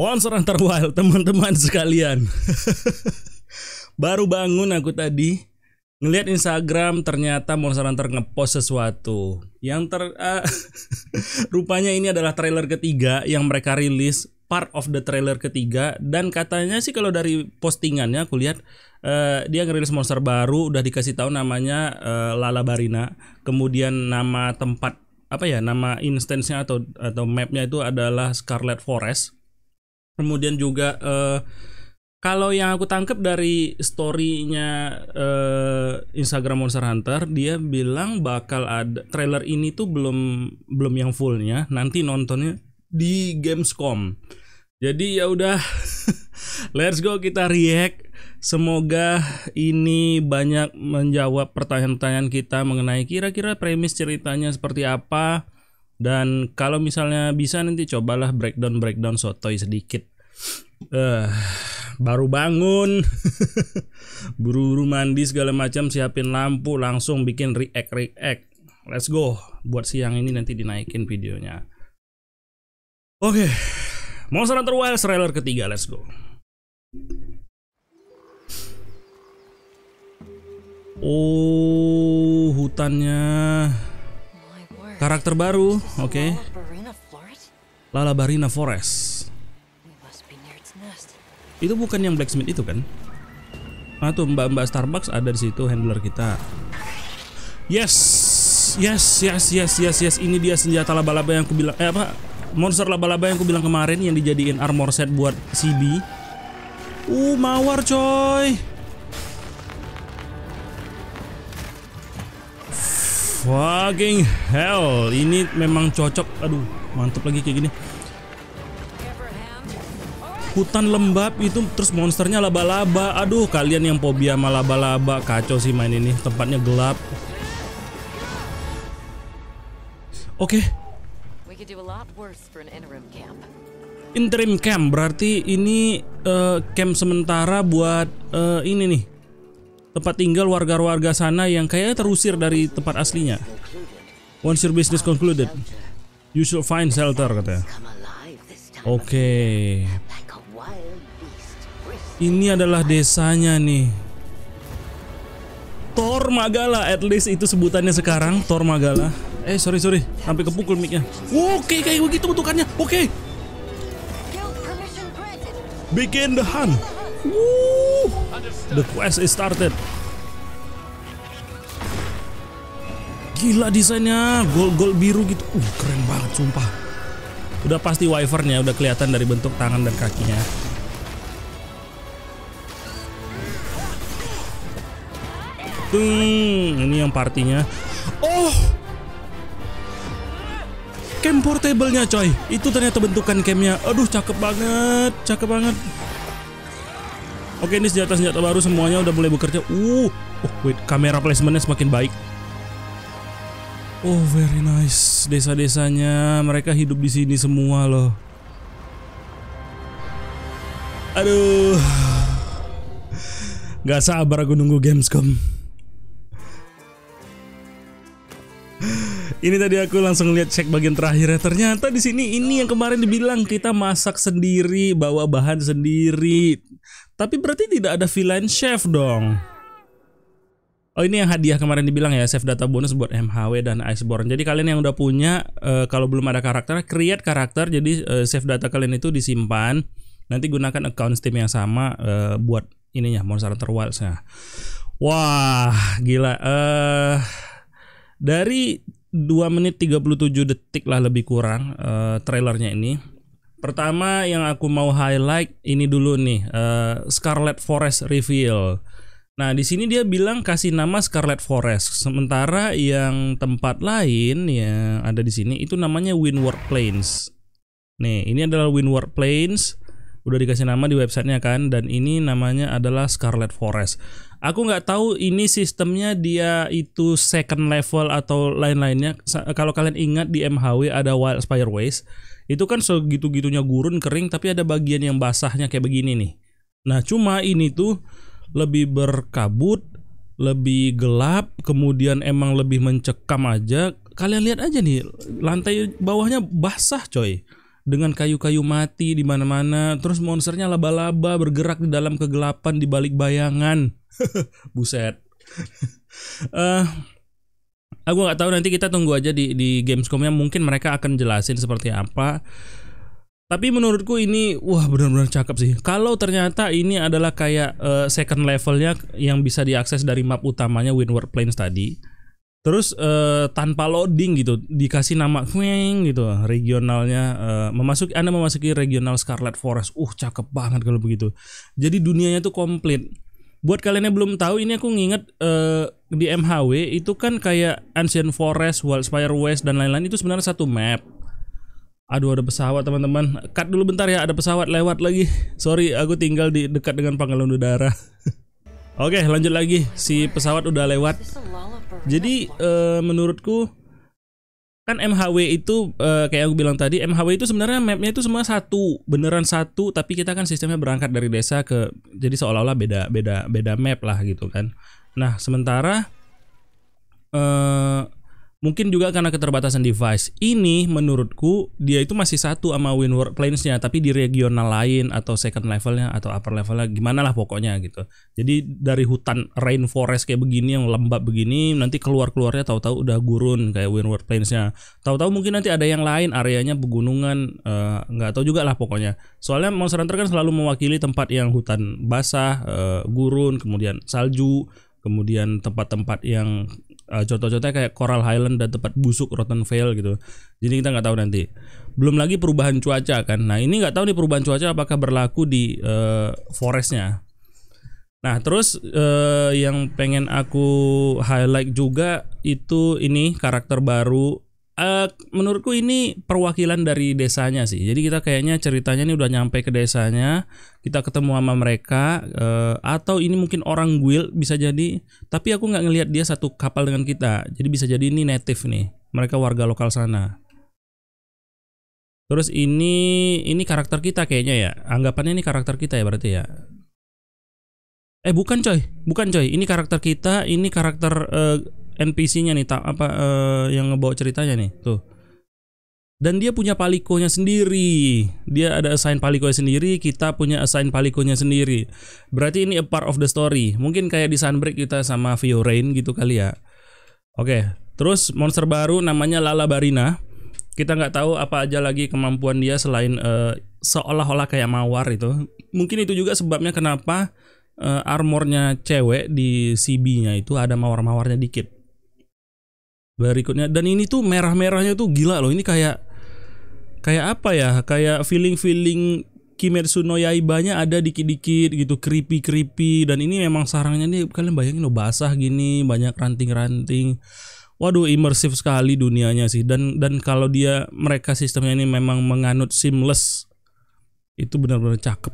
Monster Hunter Wild teman-teman sekalian Baru bangun aku tadi Ngeliat Instagram ternyata Monster Hunter ngepost sesuatu Yang ter... Uh, rupanya ini adalah trailer ketiga yang mereka rilis Part of the trailer ketiga Dan katanya sih kalau dari postingannya aku lihat uh, Dia ngerilis monster baru udah dikasih tahu namanya uh, Lala Barina Kemudian nama tempat apa ya nama instance-nya atau atau mapnya itu adalah Scarlet Forest kemudian juga uh, kalau yang aku tangkap dari storynya uh, Instagram Monster Hunter dia bilang bakal ada trailer ini tuh belum belum yang fullnya nanti nontonnya di Gamescom jadi ya udah let's go kita react semoga ini banyak menjawab pertanyaan-pertanyaan kita mengenai kira-kira premis ceritanya seperti apa dan kalau misalnya bisa nanti cobalah breakdown breakdown sotoy sedikit. Uh, baru bangun, buru-buru mandi segala macam, siapin lampu, langsung bikin react react. Let's go. Buat siang ini nanti dinaikin videonya. Oke. Okay. Monster Hunter wild trailer ketiga, let's go. Oh, hutannya. Karakter baru, oke. Okay. Lala Barina Forest. Itu bukan yang blacksmith itu kan? Ah tuh mbak-mbak Starbucks ada di situ handler kita. Yes, yes, yes, yes, yes, yes. Ini dia senjata laba-laba yang aku bilang. Eh apa? Monster laba-laba yang aku bilang kemarin yang dijadiin armor set buat CB. Uh mawar coy. Fucking hell, ini memang cocok. Aduh, mantep lagi kayak gini. Hutan lembab itu terus monsternya laba-laba. Aduh, kalian yang fobia sama laba-laba kacau sih main ini. Tempatnya gelap. Oke. Okay. Interim camp berarti ini uh, camp sementara buat uh, ini nih tempat tinggal warga-warga sana yang kayaknya terusir dari tempat aslinya. Once your business concluded, you should find shelter katanya. Oke. Okay. Ini adalah desanya nih. Tor Magala, at least itu sebutannya sekarang Tor Magala. Eh sorry sorry, sampai kepukul micnya. Oke okay, kayak begitu bentukannya. Oke. Okay. Begin the hunt. Woo. The quest is started. Gila desainnya, gol-gol biru gitu. Uh, keren banget sumpah. Udah pasti wyvernnya udah kelihatan dari bentuk tangan dan kakinya. Tung, hmm, ini yang partinya. Oh. Camp portable-nya coy. Itu ternyata bentukan campnya. Aduh, cakep banget. Cakep banget. Oke ini senjata-senjata baru semuanya udah mulai bekerja. Uh, oh wait, kamera placementnya semakin baik. Oh very nice, desa-desanya mereka hidup di sini semua loh. Aduh, nggak sabar aku nunggu Gamescom. Ini tadi aku langsung lihat cek bagian terakhirnya. Ternyata di sini ini yang kemarin dibilang kita masak sendiri, bawa bahan sendiri. Tapi berarti tidak ada villain chef dong. Oh ini yang hadiah kemarin dibilang ya save data bonus buat MHW dan Iceborne. Jadi kalian yang udah punya uh, kalau belum ada karakter create karakter jadi uh, eh, save data kalian itu disimpan. Nanti gunakan account Steam yang sama uh, buat ininya Monster Hunter Wilds Wah, gila. dari 2 menit 37 detik lah lebih kurang uh, trailernya ini. Pertama yang aku mau highlight ini dulu nih, uh, Scarlet Forest reveal. Nah, di sini dia bilang kasih nama Scarlet Forest. Sementara yang tempat lain yang ada di sini itu namanya Windward Plains. Nih, ini adalah Windward Plains udah dikasih nama di websitenya kan dan ini namanya adalah Scarlet Forest. Aku nggak tahu ini sistemnya dia itu second level atau lain-lainnya. Kalau kalian ingat di MHW ada Wild Spire Ways, itu kan segitu-gitunya gurun kering tapi ada bagian yang basahnya kayak begini nih. Nah cuma ini tuh lebih berkabut, lebih gelap, kemudian emang lebih mencekam aja. Kalian lihat aja nih lantai bawahnya basah coy dengan kayu-kayu mati di mana-mana, terus monsternya laba-laba bergerak di dalam kegelapan di balik bayangan. Buset. uh, aku nggak tahu nanti kita tunggu aja di di Gamescomnya mungkin mereka akan jelasin seperti apa. Tapi menurutku ini wah benar-benar cakep sih. Kalau ternyata ini adalah kayak uh, second levelnya yang bisa diakses dari map utamanya Windward Plains tadi Terus uh, tanpa loading gitu, dikasih nama Kweng gitu regionalnya uh, memasuki Anda memasuki regional Scarlet Forest. Uh, cakep banget kalau begitu. Jadi dunianya tuh komplit. Buat kalian yang belum tahu, ini aku nginget uh, di MHW itu kan kayak Ancient Forest, Wildspire West dan lain-lain itu sebenarnya satu map. Aduh ada pesawat teman-teman. Cut dulu bentar ya, ada pesawat lewat lagi. Sorry, aku tinggal di dekat dengan pangkalan udara. Oke, lanjut lagi. Si pesawat udah lewat. Jadi uh, menurutku kan MHW itu uh, kayak aku bilang tadi MHW itu sebenarnya mapnya itu semua satu beneran satu tapi kita kan sistemnya berangkat dari desa ke jadi seolah-olah beda beda beda map lah gitu kan nah sementara uh, Mungkin juga karena keterbatasan device. Ini menurutku dia itu masih satu sama Winward Planes-nya tapi di regional lain atau second levelnya atau upper levelnya gimana lah pokoknya gitu. Jadi dari hutan rainforest kayak begini yang lembab begini nanti keluar-keluarnya tahu-tahu udah gurun kayak Winward Planes-nya. Tahu-tahu mungkin nanti ada yang lain areanya pegunungan eh, nggak uh, tahu juga lah pokoknya. Soalnya Monster Hunter kan selalu mewakili tempat yang hutan basah, uh, gurun, kemudian salju, kemudian tempat-tempat yang Uh, contoh-contohnya kayak Coral Highland dan tempat busuk Rotten Vale gitu. Jadi kita nggak tahu nanti. Belum lagi perubahan cuaca kan. Nah ini nggak tahu nih perubahan cuaca apakah berlaku di uh, forestnya. Nah terus uh, yang pengen aku highlight juga itu ini karakter baru uh, menurutku ini perwakilan dari desanya sih. Jadi kita kayaknya ceritanya ini udah nyampe ke desanya, kita ketemu sama mereka uh, atau ini mungkin orang guild bisa jadi. Tapi aku nggak ngelihat dia satu kapal dengan kita. Jadi bisa jadi ini native nih. Mereka warga lokal sana. Terus ini ini karakter kita kayaknya ya. Anggapannya ini karakter kita ya berarti ya. Eh bukan coy, bukan coy. Ini karakter kita, ini karakter uh, NPC-nya nih apa uh, yang ngebawa ceritanya nih tuh dan dia punya palikonya sendiri dia ada assign palikonya sendiri kita punya assign palikonya sendiri berarti ini a part of the story mungkin kayak di Sunbreak kita sama Fiorain gitu kali ya oke terus monster baru namanya Lala Barina kita nggak tahu apa aja lagi kemampuan dia selain uh, seolah-olah kayak mawar itu mungkin itu juga sebabnya kenapa uh, armornya cewek di CB-nya itu ada mawar-mawarnya dikit berikutnya dan ini tuh merah-merahnya tuh gila loh ini kayak kayak apa ya kayak feeling-feeling Kimetsu no Yaiba-nya ada dikit-dikit gitu creepy-creepy dan ini memang sarangnya nih kalian bayangin loh basah gini banyak ranting-ranting waduh imersif sekali dunianya sih dan dan kalau dia mereka sistemnya ini memang menganut seamless itu benar-benar cakep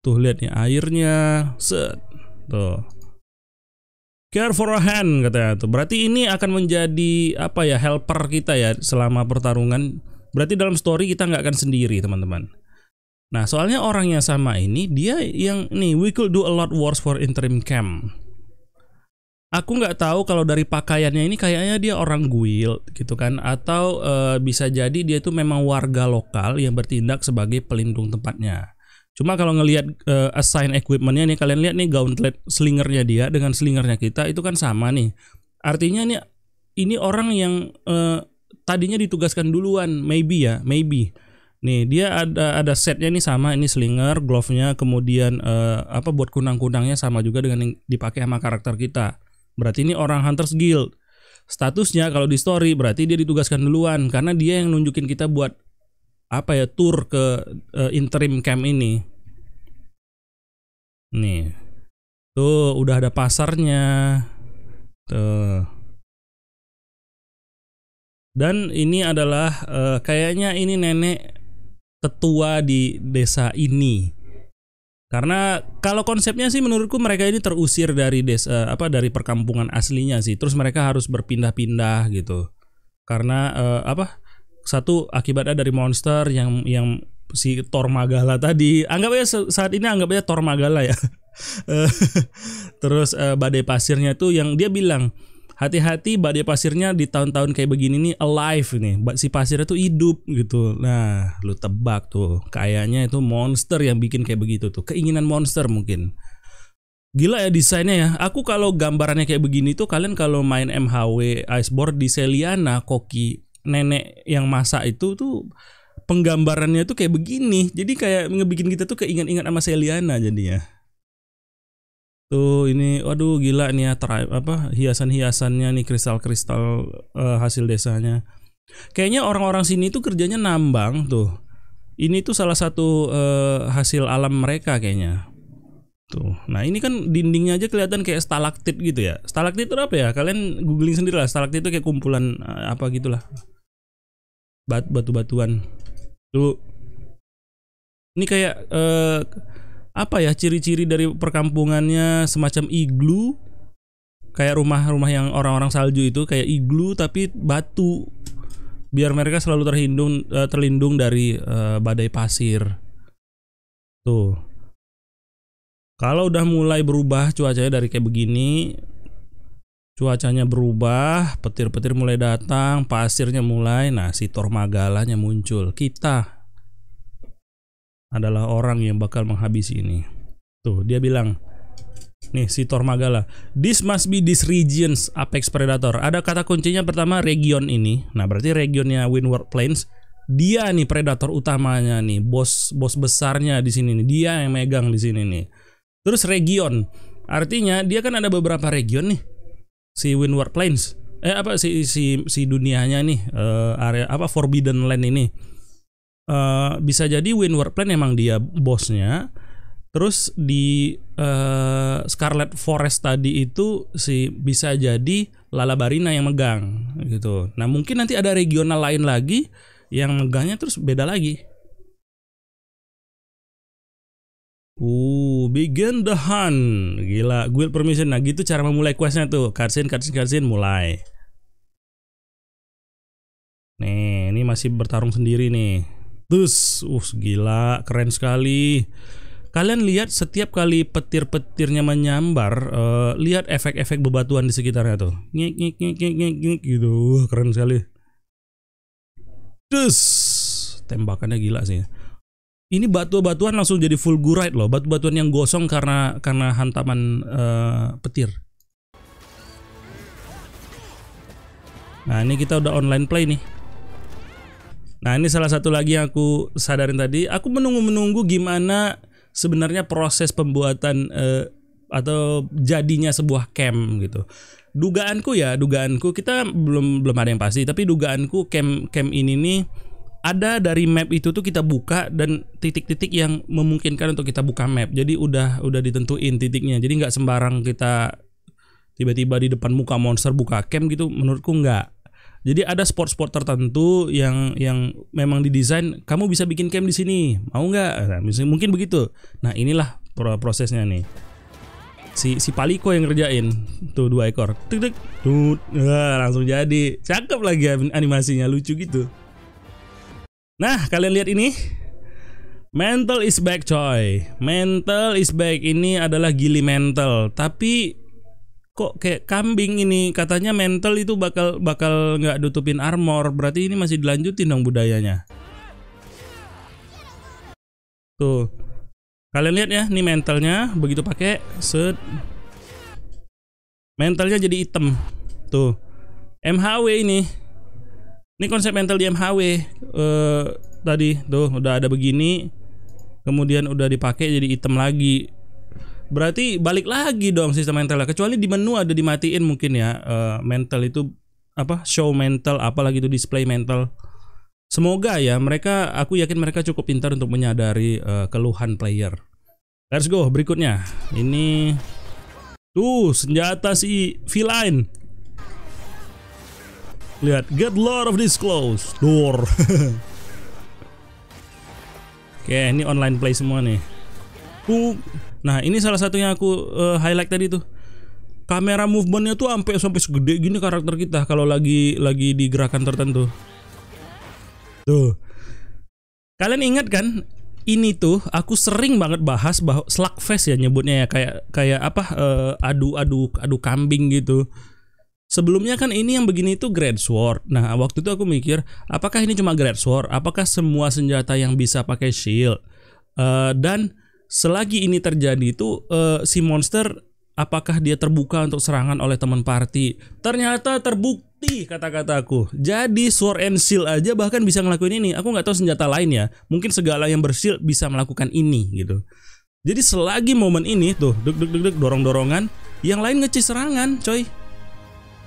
tuh lihat nih airnya set tuh Care for a hand katanya tuh. Berarti ini akan menjadi apa ya helper kita ya selama pertarungan. Berarti dalam story kita nggak akan sendiri teman-teman. Nah soalnya orang yang sama ini dia yang nih we could do a lot worse for interim camp. Aku nggak tahu kalau dari pakaiannya ini kayaknya dia orang guild gitu kan atau e, bisa jadi dia itu memang warga lokal yang bertindak sebagai pelindung tempatnya. Cuma kalau ngelihat uh, assign equipmentnya nih kalian lihat nih gauntlet slingernya dia dengan slingernya kita itu kan sama nih. Artinya nih ini orang yang uh, tadinya ditugaskan duluan maybe ya maybe. Nih dia ada ada setnya nih sama ini slinger, glove-nya kemudian uh, apa buat kunang-kunangnya sama juga dengan yang dipakai sama karakter kita. Berarti ini orang Hunters Guild. Statusnya kalau di story berarti dia ditugaskan duluan karena dia yang nunjukin kita buat apa ya tour ke uh, interim camp ini. Nih. Tuh udah ada pasarnya. Tuh. Dan ini adalah uh, kayaknya ini nenek tetua di desa ini. Karena kalau konsepnya sih menurutku mereka ini terusir dari desa eh, apa dari perkampungan aslinya sih. Terus mereka harus berpindah-pindah gitu. Karena uh, apa? satu akibatnya dari monster yang yang si Thor Magala tadi. Anggap aja saat ini anggap aja Thor Magala ya. Eh, terus uh, badai pasirnya tuh yang dia bilang hati-hati badai pasirnya di tahun-tahun kayak begini nih alive nih si pasirnya tuh hidup gitu nah lu tebak tuh kayaknya itu monster yang bikin kayak begitu tuh keinginan monster mungkin gila ya desainnya ya aku kalau gambarannya kayak begini tuh kalian kalau main MHW Iceboard di Seliana Koki nenek yang masak itu tuh penggambarannya tuh kayak begini. Jadi kayak ngebikin kita tuh keingat-ingat sama Seliana jadinya. Tuh ini waduh gila nih ya try, apa hiasan-hiasannya nih kristal-kristal uh, hasil desanya. Kayaknya orang-orang sini tuh kerjanya nambang tuh. Ini tuh salah satu uh, hasil alam mereka kayaknya. Tuh. Nah, ini kan dindingnya aja kelihatan kayak stalaktit gitu ya. Stalaktit itu apa ya? Kalian googling sendiri lah. Stalaktit itu kayak kumpulan uh, apa gitulah batu-batuan dulu ini kayak eh, apa ya ciri-ciri dari perkampungannya semacam iglu kayak rumah-rumah yang orang-orang salju itu kayak iglu tapi batu biar mereka selalu terhindung eh, terlindung dari eh, badai pasir tuh kalau udah mulai berubah cuacanya dari kayak begini cuacanya berubah, petir-petir mulai datang, pasirnya mulai, nah si Tormagalanya muncul. Kita adalah orang yang bakal menghabisi ini. Tuh, dia bilang, nih si Tormagala, this must be this region's apex predator. Ada kata kuncinya pertama region ini. Nah, berarti regionnya Windward Plains dia nih predator utamanya nih, bos bos besarnya di sini nih, dia yang megang di sini nih. Terus region, artinya dia kan ada beberapa region nih si Windward Plains eh apa si si si dunianya nih eh, uh, area apa Forbidden Land ini uh, bisa jadi Windward Plains emang dia bosnya terus di uh, Scarlet Forest tadi itu si bisa jadi Lala Barina yang megang gitu nah mungkin nanti ada regional lain lagi yang megangnya terus beda lagi Uh, begin the hunt. Gila, Gue permission. Nah, gitu cara memulai questnya tuh. Cutscene, cutscene, cutscene, mulai. Nih, ini masih bertarung sendiri nih. Terus, uh, gila, keren sekali. Kalian lihat setiap kali petir-petirnya menyambar, uh, lihat efek-efek bebatuan di sekitarnya tuh. Ngik, ngik, ngik, ngik, ngik, gitu. Uh, keren sekali. Terus, tembakannya gila sih ini batu-batuan langsung jadi full fulgurite loh, batu-batuan yang gosong karena karena hantaman uh, petir. Nah, ini kita udah online play nih. Nah, ini salah satu lagi yang aku sadarin tadi, aku menunggu-menunggu gimana sebenarnya proses pembuatan uh, atau jadinya sebuah camp gitu. Dugaanku ya, dugaanku kita belum belum ada yang pasti, tapi dugaanku camp camp ini nih ada dari map itu tuh kita buka dan titik-titik yang memungkinkan untuk kita buka map. Jadi udah udah ditentuin titiknya. Jadi nggak sembarang kita tiba-tiba di depan muka monster buka camp gitu menurutku nggak. Jadi ada sport-sport tertentu yang yang memang didesain kamu bisa bikin camp di sini. Mau nggak? Nah, mungkin begitu. Nah, inilah prosesnya nih. Si si Paliko yang ngerjain tuh dua ekor. tuh, tuh, nah, Tuh, langsung jadi. Cakep lagi animasinya, lucu gitu. Nah, kalian lihat ini. Mental is back coy. Mental is back ini adalah gili mental, tapi kok kayak kambing ini katanya mental itu bakal bakal nggak nutupin armor, berarti ini masih dilanjutin dong budayanya. Tuh. Kalian lihat ya, nih mentalnya begitu pakai set mentalnya jadi item. Tuh. MHW ini ini konsep mental di MHW uh, eh, tadi tuh udah ada begini, kemudian udah dipakai jadi item lagi. Berarti balik lagi dong sistem mentalnya. Kecuali di menu ada dimatiin mungkin ya uh, mental itu apa show mental apalagi itu display mental. Semoga ya mereka aku yakin mereka cukup pintar untuk menyadari uh, keluhan player. Let's go berikutnya. Ini tuh senjata si feline. Lihat, get lot of this close door. Oke, ini online play semua nih. Uh. nah ini salah satu yang aku uh, highlight tadi tuh. Kamera movementnya tuh sampai sampai segede gini karakter kita kalau lagi lagi di gerakan tertentu. Tuh. Kalian ingat kan? Ini tuh aku sering banget bahas bahwa face ya nyebutnya ya kayak kayak apa uh, eh, adu adu adu kambing gitu Sebelumnya kan ini yang begini itu Great Sword. Nah, waktu itu aku mikir, apakah ini cuma Great Sword? Apakah semua senjata yang bisa pakai shield? Uh, dan selagi ini terjadi itu uh, si monster apakah dia terbuka untuk serangan oleh teman party? Ternyata terbukti kata-kataku. Jadi sword and shield aja bahkan bisa ngelakuin ini. Aku nggak tahu senjata lain ya. Mungkin segala yang bershield bisa melakukan ini gitu. Jadi selagi momen ini tuh deg deg deg, -deg dorong-dorongan, yang lain ngeci serangan, coy.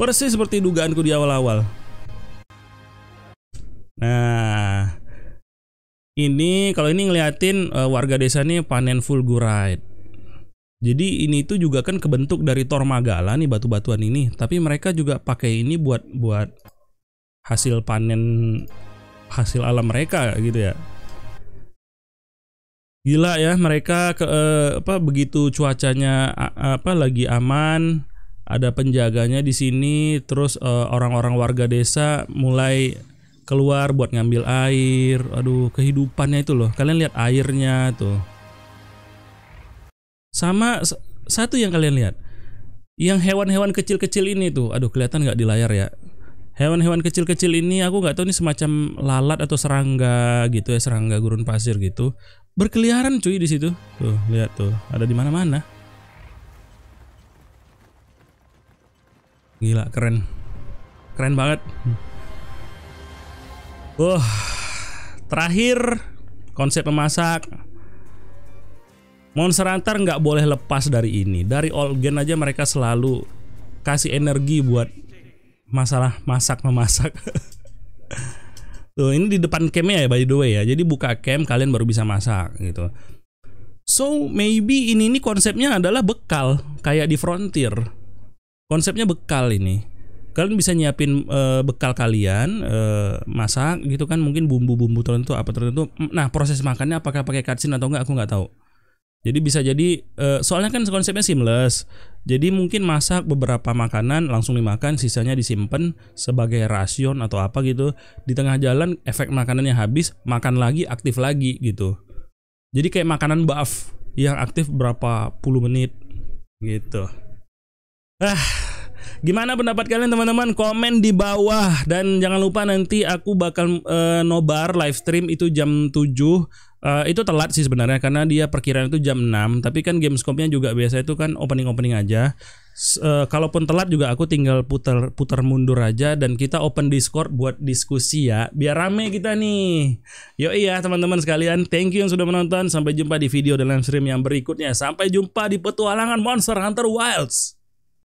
Persis seperti dugaanku di awal-awal. Nah, ini kalau ini ngeliatin uh, warga desa ini panen full fulgurite. Jadi ini itu juga kan kebentuk dari tormagala nih batu-batuan ini, tapi mereka juga pakai ini buat buat hasil panen hasil alam mereka gitu ya. Gila ya mereka ke, eh, apa begitu cuacanya apa lagi aman ada penjaganya di sini terus eh, orang-orang warga desa mulai keluar buat ngambil air aduh kehidupannya itu loh kalian lihat airnya tuh sama satu yang kalian lihat yang hewan-hewan kecil-kecil ini tuh aduh kelihatan nggak di layar ya hewan-hewan kecil-kecil ini aku nggak tahu ini semacam lalat atau serangga gitu ya serangga gurun pasir gitu berkeliaran cuy di situ tuh lihat tuh ada di mana-mana Gila, keren. Keren banget. Wah, uh, terakhir konsep memasak. Monster Hunter nggak boleh lepas dari ini. Dari all gen aja mereka selalu kasih energi buat masalah masak memasak. Tuh, ini di depan campnya ya by the way ya. Jadi buka camp kalian baru bisa masak gitu. So maybe ini ini konsepnya adalah bekal kayak di Frontier konsepnya bekal ini kalian bisa nyiapin e, bekal kalian e, masak gitu kan mungkin bumbu-bumbu tertentu apa tertentu nah proses makannya apakah pakai katsin atau enggak aku nggak tahu jadi bisa jadi e, soalnya kan konsepnya seamless jadi mungkin masak beberapa makanan langsung dimakan sisanya disimpan sebagai rasion atau apa gitu di tengah jalan efek makanannya habis makan lagi aktif lagi gitu jadi kayak makanan buff yang aktif berapa puluh menit gitu Ah, gimana pendapat kalian teman-teman? Komen di bawah dan jangan lupa nanti aku bakal uh, nobar live stream itu jam 7. Uh, eh, itu telat sih sebenarnya karena dia perkiraan itu jam 6 tapi kan Gamescomnya juga biasa itu kan opening opening aja uh, kalaupun telat juga aku tinggal putar putar mundur aja dan kita open Discord buat diskusi ya biar rame kita nih yo iya teman-teman sekalian thank you yang sudah menonton sampai jumpa di video live stream yang berikutnya sampai jumpa di petualangan Monster Hunter Wilds